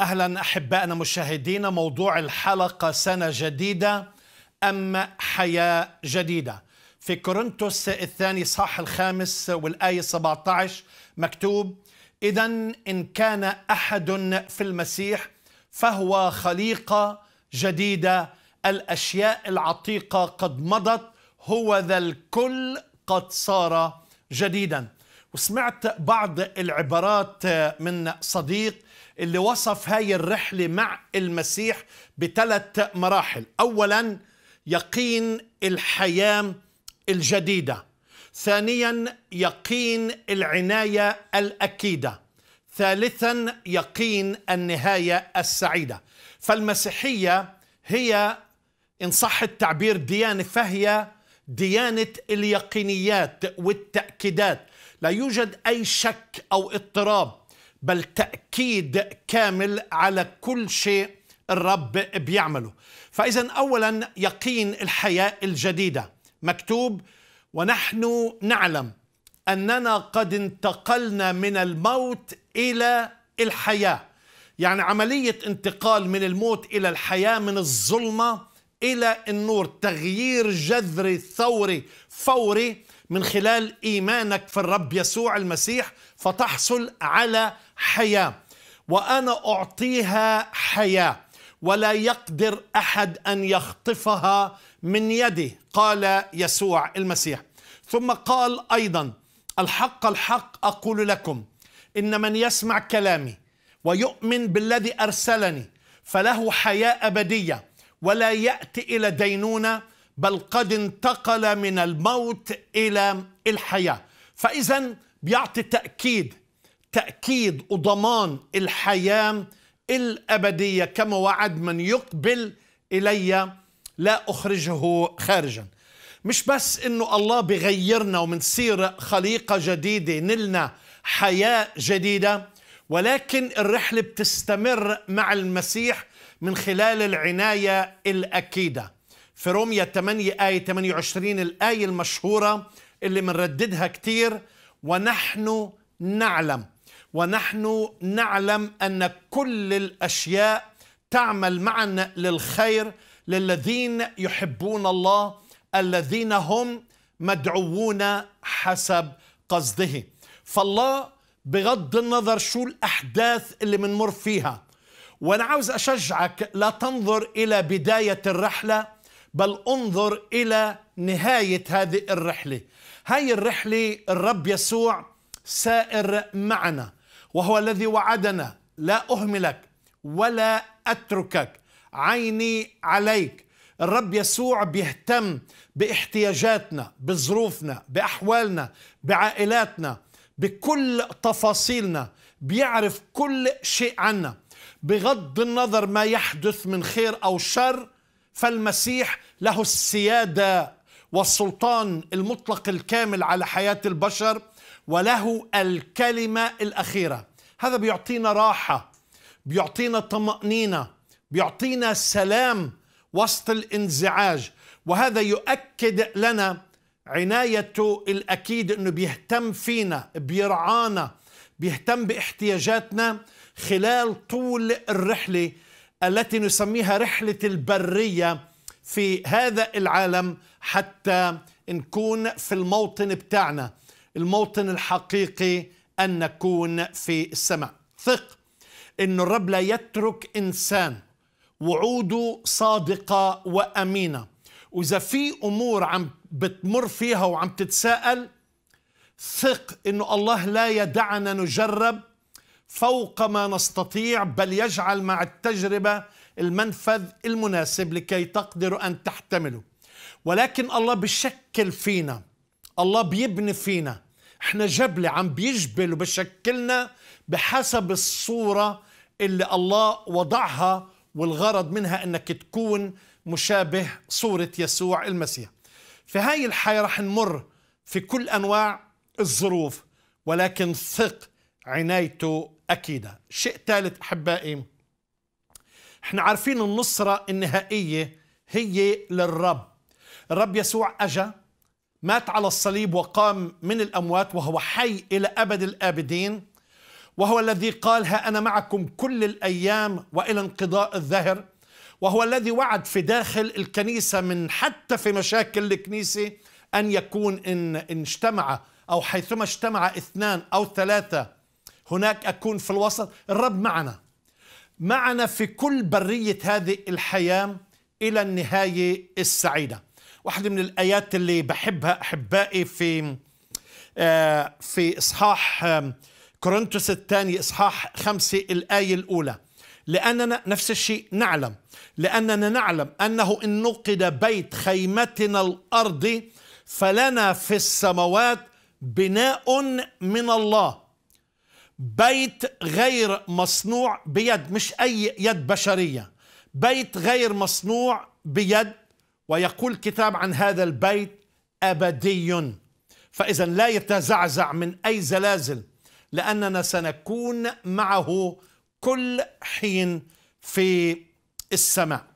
اهلا احبائنا مشاهدينا موضوع الحلقه سنه جديده ام حياه جديده في كورنثوس الثاني صح الخامس والايه 17 مكتوب اذا ان كان احد في المسيح فهو خليقه جديده الاشياء العتيقه قد مضت هو ذا الكل قد صار جديدا وسمعت بعض العبارات من صديق اللي وصف هاي الرحلة مع المسيح بثلاث مراحل أولا يقين الحياة الجديدة ثانيا يقين العناية الأكيدة ثالثا يقين النهاية السعيدة فالمسيحية هي إن صح التعبير ديانة فهي ديانة اليقينيات والتأكيدات لا يوجد أي شك أو اضطراب بل تأكيد كامل على كل شيء الرب بيعمله فإذا أولا يقين الحياة الجديدة مكتوب ونحن نعلم أننا قد انتقلنا من الموت إلى الحياة يعني عملية انتقال من الموت إلى الحياة من الظلمة إلى النور تغيير جذري ثوري فوري من خلال إيمانك في الرب يسوع المسيح فتحصل على حياة وأنا أعطيها حياة ولا يقدر أحد أن يخطفها من يدي قال يسوع المسيح ثم قال أيضا الحق الحق أقول لكم إن من يسمع كلامي ويؤمن بالذي أرسلني فله حياة أبدية ولا يأتي إلى دينونة بل قد انتقل من الموت إلى الحياة فإذا بيعطي تأكيد تأكيد وضمان الحياة الأبدية كما وعد من يقبل إلي لا أخرجه خارجا مش بس إنه الله بغيرنا ومنصير خليقة جديدة نلنا حياة جديدة ولكن الرحلة بتستمر مع المسيح من خلال العناية الأكيدة في رومية 8 آية 28 الآية المشهورة اللي منرددها كتير ونحن نعلم ونحن نعلم أن كل الأشياء تعمل معا للخير للذين يحبون الله الذين هم مدعوون حسب قصده فالله بغض النظر شو الأحداث اللي منمر فيها وأنا عاوز أشجعك لا تنظر إلى بداية الرحلة بل انظر إلى نهاية هذه الرحلة هاي الرحلة الرب يسوع سائر معنا وهو الذي وعدنا لا أهملك ولا أتركك عيني عليك الرب يسوع بيهتم باحتياجاتنا بظروفنا بأحوالنا بعائلاتنا بكل تفاصيلنا بيعرف كل شيء عنا بغض النظر ما يحدث من خير او شر فالمسيح له السياده والسلطان المطلق الكامل على حياه البشر وله الكلمه الاخيره هذا بيعطينا راحه بيعطينا طمانينه بيعطينا سلام وسط الانزعاج وهذا يؤكد لنا عنايته الأكيد أنه بيهتم فينا بيرعانا بيهتم باحتياجاتنا خلال طول الرحله التي نسميها رحله البريه في هذا العالم حتى نكون في الموطن بتاعنا الموطن الحقيقي ان نكون في السماء ثق ان الرب لا يترك انسان وعوده صادقه وامينه واذا في امور عم بتمر فيها وعم تتساءل ثق انه الله لا يدعنا نجرب فوق ما نستطيع بل يجعل مع التجربه المنفذ المناسب لكي تقدروا ان تحتملوا ولكن الله بشكل فينا الله بيبني فينا احنا جبل عم بيجبل وبشكلنا بحسب الصوره اللي الله وضعها والغرض منها انك تكون مشابه صوره يسوع المسيح في هاي الحياه رح نمر في كل انواع الظروف ولكن ثق عنايته أكيدة شيء ثالث أحبائي احنا عارفين النصرة النهائية هي للرب الرب يسوع أجا مات على الصليب وقام من الأموات وهو حي إلى أبد الآبدين وهو الذي قال ها أنا معكم كل الأيام وإلى انقضاء الذهر وهو الذي وعد في داخل الكنيسة من حتى في مشاكل الكنيسة أن يكون إن, إن اجتمع أو حيثما اجتمع اثنان أو ثلاثة هناك أكون في الوسط الرب معنا معنا في كل برية هذه الحياة إلى النهاية السعيدة واحدة من الآيات اللي بحبها أحبائي في آه، في إصحاح آه، كورنثوس الثاني إصحاح خمسة الآية الأولى لأننا نفس الشيء نعلم لأننا نعلم أنه إن نقد بيت خيمتنا الأرضي فلنا في السماوات بناء من الله بيت غير مصنوع بيد مش أي يد بشرية بيت غير مصنوع بيد ويقول كتاب عن هذا البيت أبدي فإذا لا يتزعزع من أي زلازل لأننا سنكون معه كل حين في السماء